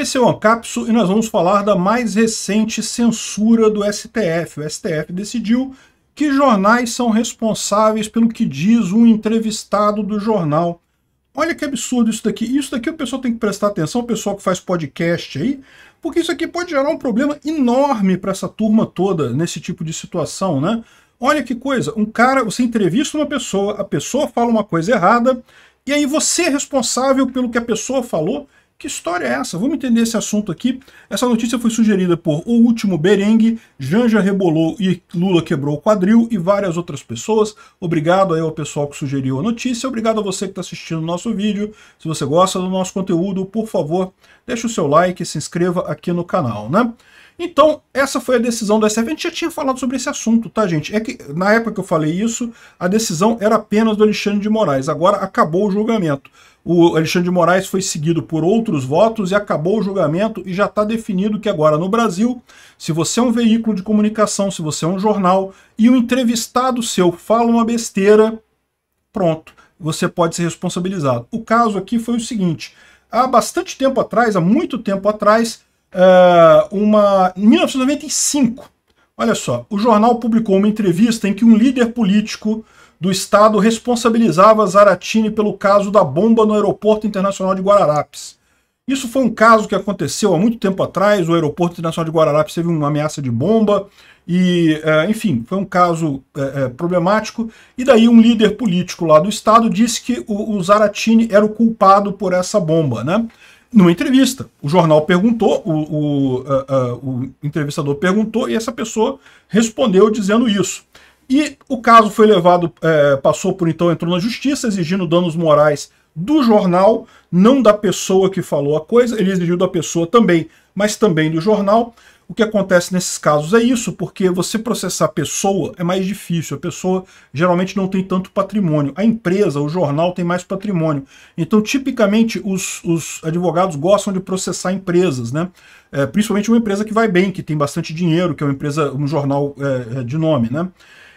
Esse é o Ancapso e nós vamos falar da mais recente censura do STF. O STF decidiu que jornais são responsáveis pelo que diz um entrevistado do jornal. Olha que absurdo isso daqui. Isso daqui o pessoal tem que prestar atenção, o pessoal que faz podcast aí, porque isso aqui pode gerar um problema enorme para essa turma toda nesse tipo de situação, né? Olha que coisa, um cara, você entrevista uma pessoa, a pessoa fala uma coisa errada, e aí você é responsável pelo que a pessoa falou, que história é essa? Vamos entender esse assunto aqui. Essa notícia foi sugerida por O Último Berengue, Janja rebolou e Lula quebrou o quadril e várias outras pessoas. Obrigado aí ao pessoal que sugeriu a notícia, obrigado a você que está assistindo o nosso vídeo. Se você gosta do nosso conteúdo, por favor, deixe o seu like e se inscreva aqui no canal, né? Então, essa foi a decisão do STF. A gente já tinha falado sobre esse assunto, tá, gente? É que na época que eu falei isso, a decisão era apenas do Alexandre de Moraes. Agora acabou o julgamento. O Alexandre de Moraes foi seguido por outros votos e acabou o julgamento e já está definido que agora no Brasil, se você é um veículo de comunicação, se você é um jornal e um entrevistado seu fala uma besteira, pronto, você pode ser responsabilizado. O caso aqui foi o seguinte: há bastante tempo atrás, há muito tempo atrás, uh, uma. Em 1995, olha só, o jornal publicou uma entrevista em que um líder político do Estado responsabilizava Zaratini pelo caso da bomba no Aeroporto Internacional de Guararapes. Isso foi um caso que aconteceu há muito tempo atrás. O Aeroporto Internacional de Guararapes teve uma ameaça de bomba, e, é, enfim, foi um caso é, é, problemático. E daí, um líder político lá do Estado disse que o, o Zaratini era o culpado por essa bomba, né? numa entrevista. O jornal perguntou, o, o, o, entrevistador perguntou e essa pessoa respondeu dizendo isso. E o caso foi levado, é, passou por então, entrou na justiça exigindo danos morais do jornal, não da pessoa que falou a coisa, ele exigiu da pessoa também, mas também do jornal. O que acontece nesses casos é isso, porque você processar a pessoa é mais difícil. A pessoa geralmente não tem tanto patrimônio. A empresa, o jornal tem mais patrimônio. Então, tipicamente, os, os advogados gostam de processar empresas, né? É, principalmente uma empresa que vai bem, que tem bastante dinheiro, que é uma empresa, um jornal é, é de nome, né?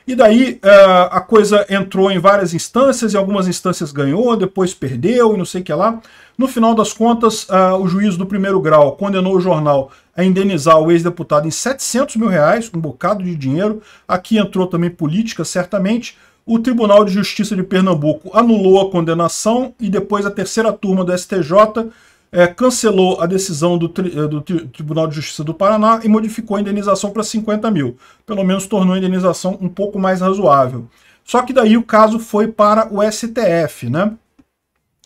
E daí é, a coisa entrou em várias instâncias, e algumas instâncias ganhou, depois perdeu e não sei o que lá. No final das contas, é, o juiz do primeiro grau condenou o jornal a indenizar o ex-deputado em 700 mil reais, um bocado de dinheiro. Aqui entrou também política, certamente. O Tribunal de Justiça de Pernambuco anulou a condenação e depois a terceira turma do STJ é, eh, cancelou a decisão do, tri, eh, do, Tribunal de Justiça do Paraná e modificou a indenização para 50 mil. Pelo menos tornou a indenização um pouco mais razoável. Só que daí o caso foi para o STF, né?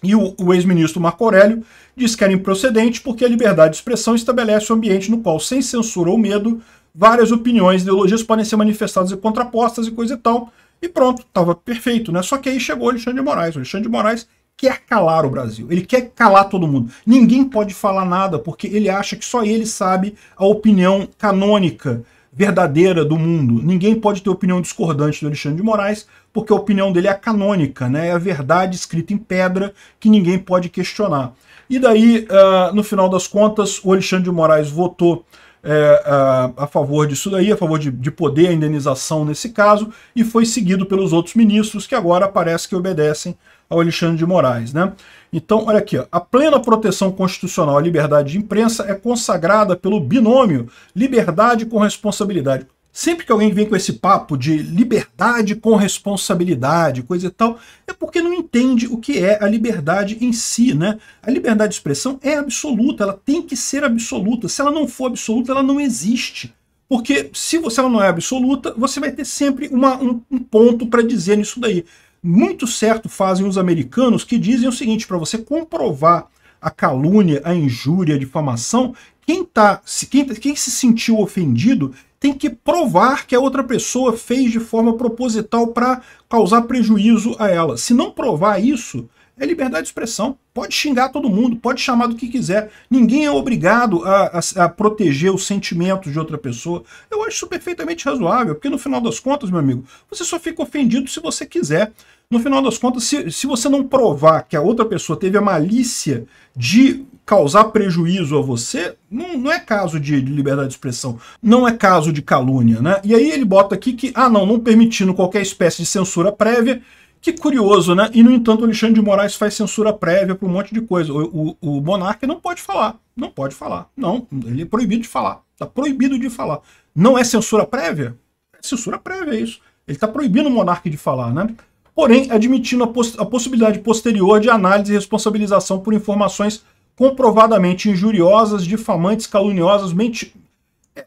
E o, o ex-ministro Marco Aurélio diz que era improcedente porque a liberdade de expressão estabelece um ambiente no qual, sem censura ou medo, várias opiniões, ideologias podem ser manifestadas e contrapostas e coisa e tal. E pronto, estava perfeito, né? Só que aí chegou o Alexandre de Moraes. O Alexandre de Moraes quer calar o Brasil. Ele quer calar todo mundo. Ninguém pode falar nada porque ele acha que só ele sabe a opinião canônica verdadeira do mundo. Ninguém pode ter opinião discordante do Alexandre de Moraes, porque a opinião dele é canônica, né? é a verdade escrita em pedra que ninguém pode questionar. E daí, uh, no final das contas, o Alexandre de Moraes votou é, a, a, favor disso daí, a favor de, de poder a indenização nesse caso, e foi seguido pelos outros ministros que agora parece que obedecem ao Alexandre de Moraes. Né? Então, olha aqui, ó, a plena proteção constitucional à liberdade de imprensa é consagrada pelo binômio liberdade com responsabilidade. Sempre que alguém vem com esse papo de liberdade com responsabilidade, coisa e tal, é porque não entende o que é a liberdade em si, né? A liberdade de expressão é absoluta, ela tem que ser absoluta. Se ela não for absoluta, ela não existe. Porque se você ela não é absoluta, você vai ter sempre uma, um, um ponto para dizer nisso daí. Muito certo fazem os americanos que dizem o seguinte: para você comprovar a calúnia, a injúria, a difamação, quem, tá, quem, quem se sentiu ofendido tem que provar que a outra pessoa fez de forma proposital para causar prejuízo a ela. Se não provar isso, é liberdade de expressão. Pode xingar todo mundo, pode chamar do que quiser. Ninguém é obrigado a, a, a, proteger os sentimentos de outra pessoa. Eu acho isso perfeitamente razoável, porque no final das contas, meu amigo, você só fica ofendido se você quiser. No final das contas, se, se você não provar que a outra pessoa teve a malícia de causar prejuízo a você, não, não é caso de, de, liberdade de expressão, não é caso de calúnia, né? E aí ele bota aqui que, ah não, não permitindo qualquer espécie de censura prévia, que curioso, né? E no entanto o Alexandre de Moraes faz censura prévia para um monte de coisa. O, o, o monarca não pode falar, não pode falar, não, ele é proibido de falar, tá proibido de falar. Não é censura prévia? É censura prévia é isso. Ele está proibindo o monarca de falar, né? Porém, admitindo a, poss a possibilidade posterior de análise e responsabilização por informações comprovadamente injuriosas, difamantes, caluniosas, menti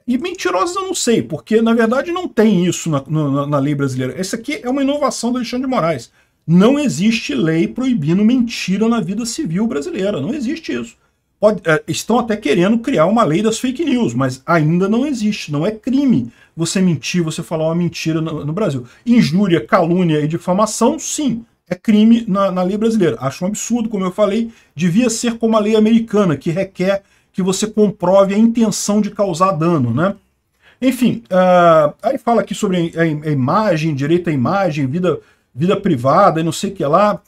e mentirosas eu não sei, porque na verdade não tem isso na, na, na lei brasileira. Essa aqui é uma inovação do Alexandre de Moraes. Não existe lei proibindo mentira na vida civil brasileira. Não existe isso. Pode, é, estão até querendo criar uma lei das fake news, mas ainda não existe. Não é crime você mentir, você falar uma mentira no, no Brasil. Injúria, calúnia e difamação, sim é crime na, na lei brasileira. Acho um absurdo, como eu falei, devia ser como a lei americana, que requer que você comprove a intenção de causar dano, né? Enfim, uh, aí fala aqui sobre a, a, imagem, direito à imagem, vida, vida privada e não sei o que lá.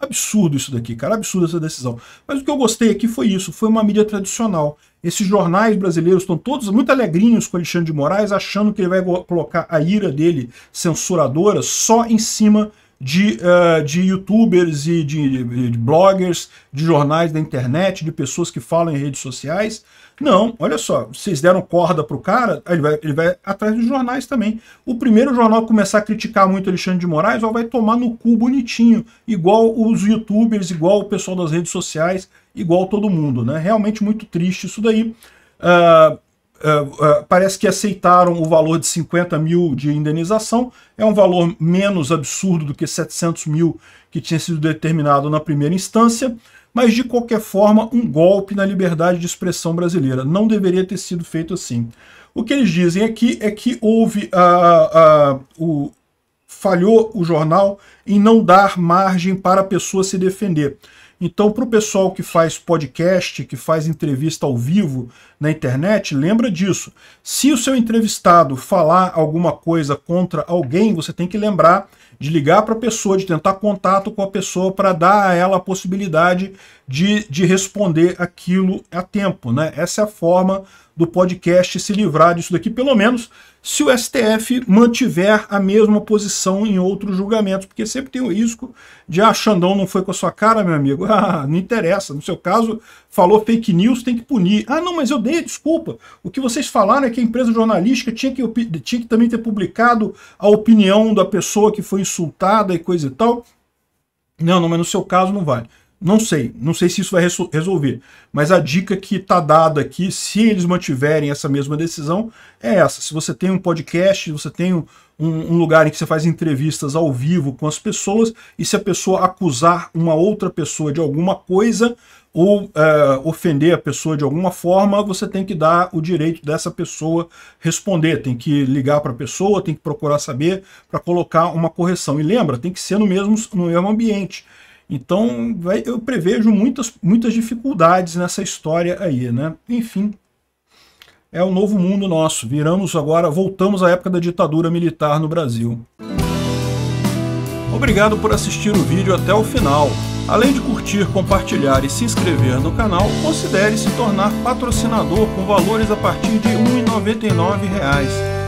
Absurdo isso daqui, cara, absurda essa decisão. Mas o que eu gostei aqui foi isso, foi uma mídia tradicional. Esses jornais brasileiros estão todos muito alegrinhos com Alexandre de Moraes, achando que ele vai colocar a ira dele, censuradora, só em cima de, uh, de youtubers e de, de, bloggers, de jornais da internet, de pessoas que falam em redes sociais. Não, olha só, vocês deram corda para o cara, ele vai, ele vai atrás dos jornais também. O primeiro jornal que começar a criticar muito Alexandre de Moraes, ó, vai tomar no cu bonitinho, igual os youtubers, igual o pessoal das redes sociais, igual todo mundo, né? Realmente muito triste isso daí. Uh, é, é, parece que aceitaram o valor de 50 mil de indenização, é um valor menos absurdo do que 700 mil que tinha sido determinado na primeira instância, mas de qualquer forma um golpe na liberdade de expressão brasileira. Não deveria ter sido feito assim. O que eles dizem aqui é que houve uh, o, falhou o jornal em não dar margem para a pessoa se defender. Então, para o pessoal que faz podcast, que faz entrevista ao vivo na internet, lembra disso. Se o seu entrevistado falar alguma coisa contra alguém, você tem que lembrar de ligar para a pessoa, de tentar contato com a pessoa para dar a ela a possibilidade de, de responder aquilo a tempo. Né? Essa é a forma do podcast se livrar disso daqui, pelo menos se o STF mantiver a mesma posição em outros julgamentos, porque sempre tem o risco de, ah, Xandão não foi com a sua cara, meu amigo, ah, não interessa, no seu caso, falou fake news, tem que punir. Ah, não, mas eu dei desculpa, o que vocês falaram é que a empresa jornalística tinha que, tinha que também ter publicado a opinião da pessoa que foi insultada e coisa e tal. Não, não, mas no seu caso não vale. Não sei, não sei se isso vai resolver, mas a dica que está dada aqui, se eles mantiverem essa mesma decisão, é essa. Se você tem um podcast, você tem um, um, lugar em que você faz entrevistas ao vivo com as pessoas, e se a pessoa acusar uma outra pessoa de alguma coisa ou é, ofender a pessoa de alguma forma, você tem que dar o direito dessa pessoa responder, tem que ligar para a pessoa, tem que procurar saber para colocar uma correção. E lembra, tem que ser no mesmo, no mesmo ambiente. Então vai, eu prevejo muitas, muitas dificuldades nessa história aí, né? Enfim, é o novo mundo nosso. Viramos agora, voltamos à época da ditadura militar no Brasil. Obrigado por assistir o vídeo até o final. Além de curtir, compartilhar e se inscrever no canal, considere se tornar patrocinador com valores a partir de R$ 1,99